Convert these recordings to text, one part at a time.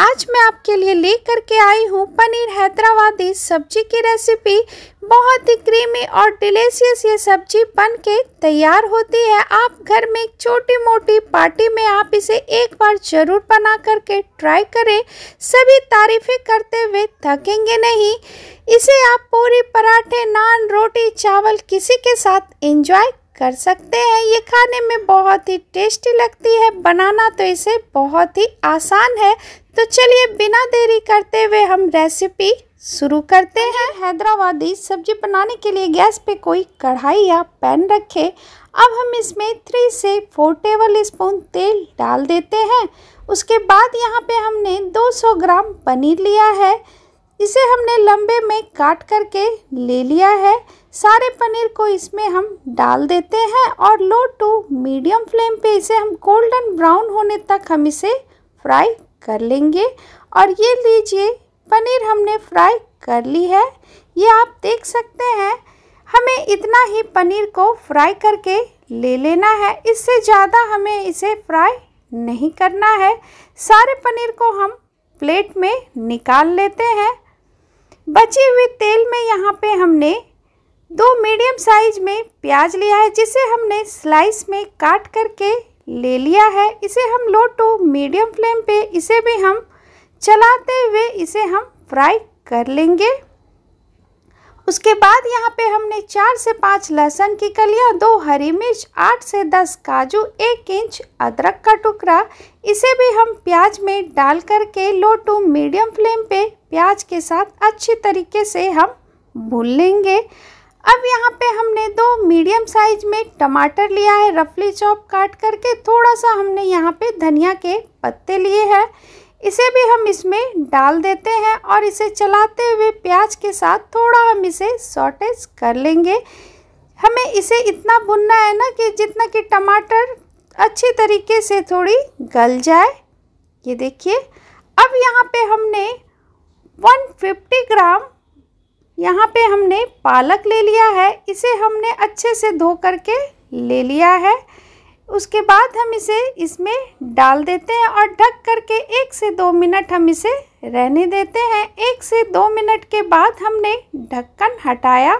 आज मैं आपके लिए लेकर के आई हूँ पनीर हैदराबादी सब्जी की रेसिपी बहुत ही क्रीमी और डिलेशियस ये सब्जी बन के तैयार होती है आप घर में एक छोटी मोटी पार्टी में आप इसे एक बार ज़रूर बना करके ट्राई करें सभी तारीफ़ें करते हुए थकेंगे नहीं इसे आप पूरी पराठे नान रोटी चावल किसी के साथ एंजॉय कर सकते हैं ये खाने में बहुत ही टेस्टी लगती है बनाना तो इसे बहुत ही आसान है तो चलिए बिना देरी करते हुए हम रेसिपी शुरू करते हैं हैदराबादी सब्जी बनाने के लिए गैस पे कोई कढ़ाई या पैन रखें अब हम इसमें थ्री से फोर टेबल स्पून तेल डाल देते हैं उसके बाद यहाँ पे हमने 200 ग्राम पनीर लिया है इसे हमने लंबे में काट करके ले लिया है सारे पनीर को इसमें हम डाल देते हैं और लो टू मीडियम फ्लेम पे इसे हम गोल्डन ब्राउन होने तक हम इसे फ्राई कर लेंगे और ये लीजिए पनीर हमने फ्राई कर ली है ये आप देख सकते हैं हमें इतना ही पनीर को फ्राई करके ले लेना है इससे ज़्यादा हमें इसे फ्राई नहीं करना है सारे पनीर को हम प्लेट में निकाल लेते हैं बचे हुए तेल में यहाँ पे हमने दो मीडियम साइज में प्याज लिया है जिसे हमने स्लाइस में काट करके ले लिया है इसे हम लो टू मीडियम फ्लेम पे इसे भी हम चलाते हुए इसे हम फ्राई कर लेंगे उसके बाद यहाँ पे हमने चार से पाँच लहसुन की कलियाँ दो हरी मिर्च आठ से दस काजू एक इंच अदरक का टुकड़ा इसे भी हम प्याज में डाल करके लो टू मीडियम फ्लेम पे प्याज के साथ अच्छी तरीके से हम भून लेंगे अब यहाँ पे हमने दो मीडियम साइज में टमाटर लिया है रफली चॉप काट करके थोड़ा सा हमने यहाँ पे धनिया के पत्ते लिए हैं इसे भी हम इसमें डाल देते हैं और इसे चलाते हुए प्याज के साथ थोड़ा हम इसे सॉटेज कर लेंगे हमें इसे इतना भुनना है ना कि जितना कि टमाटर अच्छी तरीके से थोड़ी गल जाए ये देखिए अब यहाँ पे हमने 150 ग्राम यहाँ पे हमने पालक ले लिया है इसे हमने अच्छे से धो करके ले लिया है उसके बाद हम इसे इसमें डाल देते हैं और ढक करके एक से दो मिनट हम इसे रहने देते हैं एक से दो मिनट के बाद हमने ढक्कन हटाया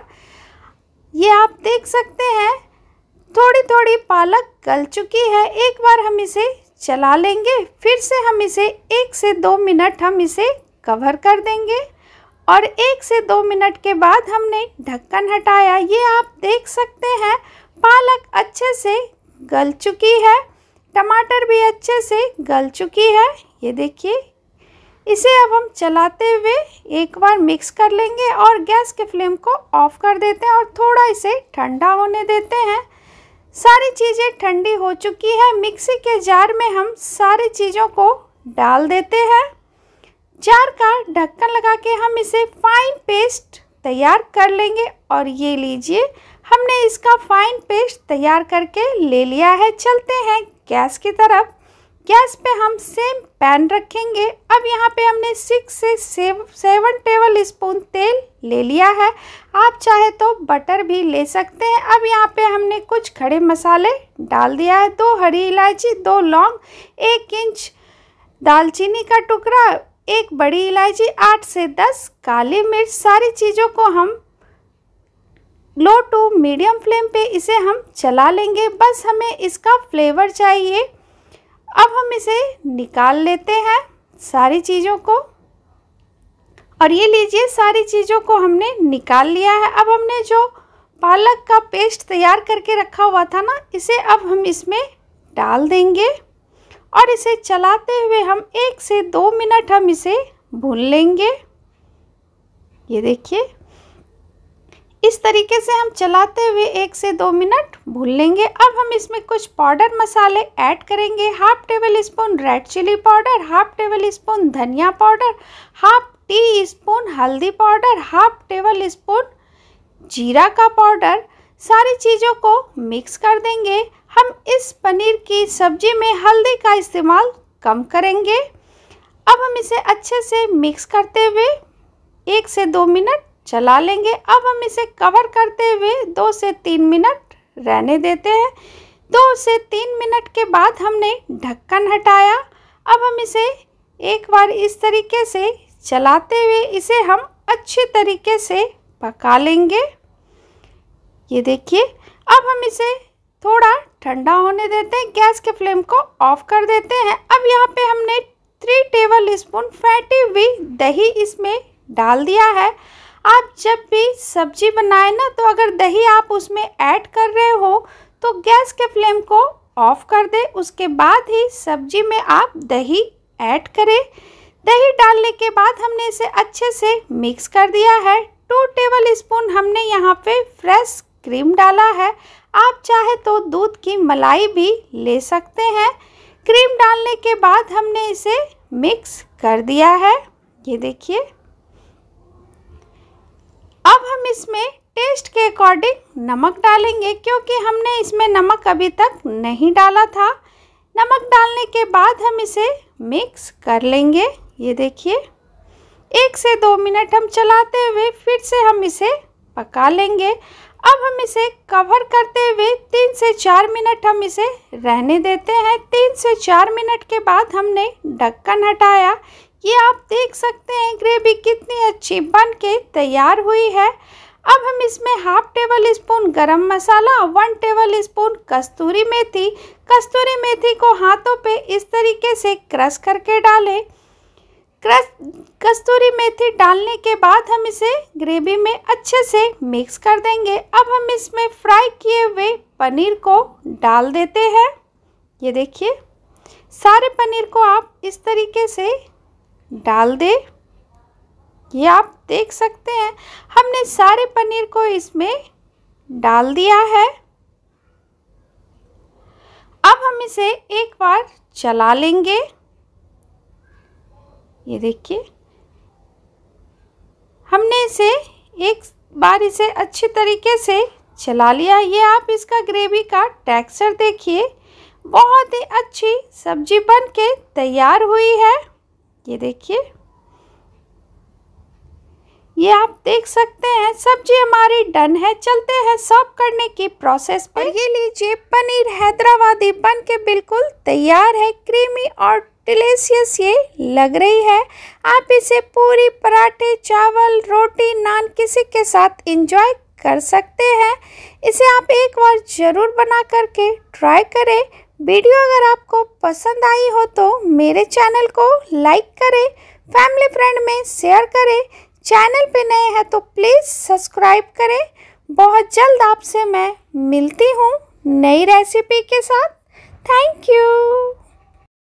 ये आप देख सकते हैं थोड़ी थोड़ी पालक गल चुकी है एक बार हम इसे चला लेंगे फिर से हम इसे एक से दो मिनट हम इसे कवर कर देंगे और एक से दो मिनट के बाद हमने ढक्कन हटाया ये आप देख सकते हैं पालक अच्छे से गल चुकी है टमाटर भी अच्छे से गल चुकी है ये देखिए इसे अब हम चलाते हुए एक बार मिक्स कर लेंगे और गैस के फ्लेम को ऑफ कर देते हैं और थोड़ा इसे ठंडा होने देते हैं सारी चीज़ें ठंडी हो चुकी है मिक्सी के जार में हम सारी चीज़ों को डाल देते हैं जार का ढक्कन लगा के हम इसे फाइन पेस्ट तैयार कर लेंगे और ये लीजिए हमने इसका फाइन पेस्ट तैयार करके ले लिया है चलते हैं गैस की तरफ गैस पे हम सेम पैन रखेंगे अब यहाँ पे हमने सिक्स से सेवन टेबल स्पून तेल ले लिया है आप चाहे तो बटर भी ले सकते हैं अब यहाँ पे हमने कुछ खड़े मसाले डाल दिया है दो हरी इलायची दो लौंग एक इंच दालचीनी का टुकड़ा एक बड़ी इलायची आठ से दस काली मिर्च सारी चीज़ों को हम लो टू मीडियम फ्लेम पे इसे हम चला लेंगे बस हमें इसका फ्लेवर चाहिए अब हम इसे निकाल लेते हैं सारी चीज़ों को और ये लीजिए सारी चीज़ों को हमने निकाल लिया है अब हमने जो पालक का पेस्ट तैयार करके रखा हुआ था ना इसे अब हम इसमें डाल देंगे और इसे चलाते हुए हम एक एक से दो मिनट हम इसे भून लेंगे ये देखिए इस तरीके से हम चलाते हुए एक से दो मिनट भून लेंगे अब हम इसमें कुछ पाउडर मसाले ऐड करेंगे half tablespoon red chilli powder half tablespoon धनिया पाउडर हाफ टी स्पून हल्दी पाउडर हाफ टेबल स्पून जीरा का पाउडर सारी चीज़ों को मिक्स कर देंगे हम इस पनीर की सब्जी में हल्दी का इस्तेमाल कम करेंगे अब हम इसे अच्छे से मिक्स करते हुए एक से दो मिनट चला लेंगे अब हम इसे कवर करते हुए दो से तीन मिनट रहने देते हैं दो से तीन मिनट के बाद हमने ढक्कन हटाया अब हम इसे एक बार इस तरीके से चलाते हुए इसे हम अच्छे तरीके से पका लेंगे ये देखिए अब हम इसे थोड़ा ठंडा होने देते हैं गैस के फ्लेम को ऑफ कर देते हैं अब यहाँ पे हमने स्पून फैटी हुई दही इसमें डाल दिया है आप जब भी सब्जी बनाए ना तो अगर दही आप उसमें ऐड कर रहे हो तो गैस के फ्लेम को ऑफ कर दे उसके बाद ही सब्जी में आप दही ऐड करें दही डालने के बाद हमने इसे अच्छे से मिक्स कर दिया है टू टेबल स्पून हमने यहाँ पे फ्रेश क्रीम डाला है आप चाहे तो दूध की मलाई भी ले सकते हैं क्रीम डालने के बाद हमने इसे मिक्स कर दिया है ये देखिए अब हम इसमें टेस्ट के अकॉर्डिंग नमक डालेंगे क्योंकि हमने इसमें नमक अभी तक नहीं डाला था नमक डालने के बाद हम इसे मिक्स कर लेंगे ये देखिए एक से दो मिनट हम चलाते हुए फिर से हम इसे पका लेंगे अब हम इसे कवर करते हुए तीन से चार मिनट हम इसे रहने देते हैं तीन से चार मिनट के बाद हमने ढक्कन हटाया ये आप देख सकते हैं ग्रेवी कितनी अच्छी बन के तैयार हुई है अब हम इसमें half tablespoon garam masala one tablespoon कस्तूरी मेथी कस्तूरी मेथी को हाथों पे इस तरीके से क्रश करके डालें कस्तूरी मेथी डालने के बाद हम इसे ग्रेवी में अच्छे से मिक्स कर देंगे अब हम इसमें फ्राई किए हुए पनीर को डाल देते हैं ये देखिए सारे पनीर को आप इस तरीके से डाल दें ये आप देख सकते हैं हमने सारे पनीर को इसमें डाल दिया है अब हम इसे एक बार चला लेंगे ये देखिए हमने इसे एक बार इसे अच्छे तरीके से चला लिया ये आप इसका ग्रेवी का टेक्सचर देखिए बहुत ही अच्छी सब्जी बन के तैयार हुई है ये देखिए ये आप देख सकते हैं सब्जी हमारी डन है चलते हैं सर्व करने की प्रोसेस पर ये लीजिए पनीर हैदराबादी बन के बिल्कुल तैयार है क्रीमी और डिलीशियस ये लग रही है आप इसे पूरी पराठे चावल रोटी नान किसी के साथ इंजॉय कर सकते हैं इसे आप एक बार ज़रूर बना करके ट्राई करें वीडियो अगर आपको पसंद आई हो तो मेरे चैनल को लाइक करें फैमिली फ्रेंड में शेयर करें चैनल पे नए हैं तो प्लीज़ सब्सक्राइब करें बहुत जल्द आपसे मैं मिलती हूँ नई रेसिपी के साथ थैंक यू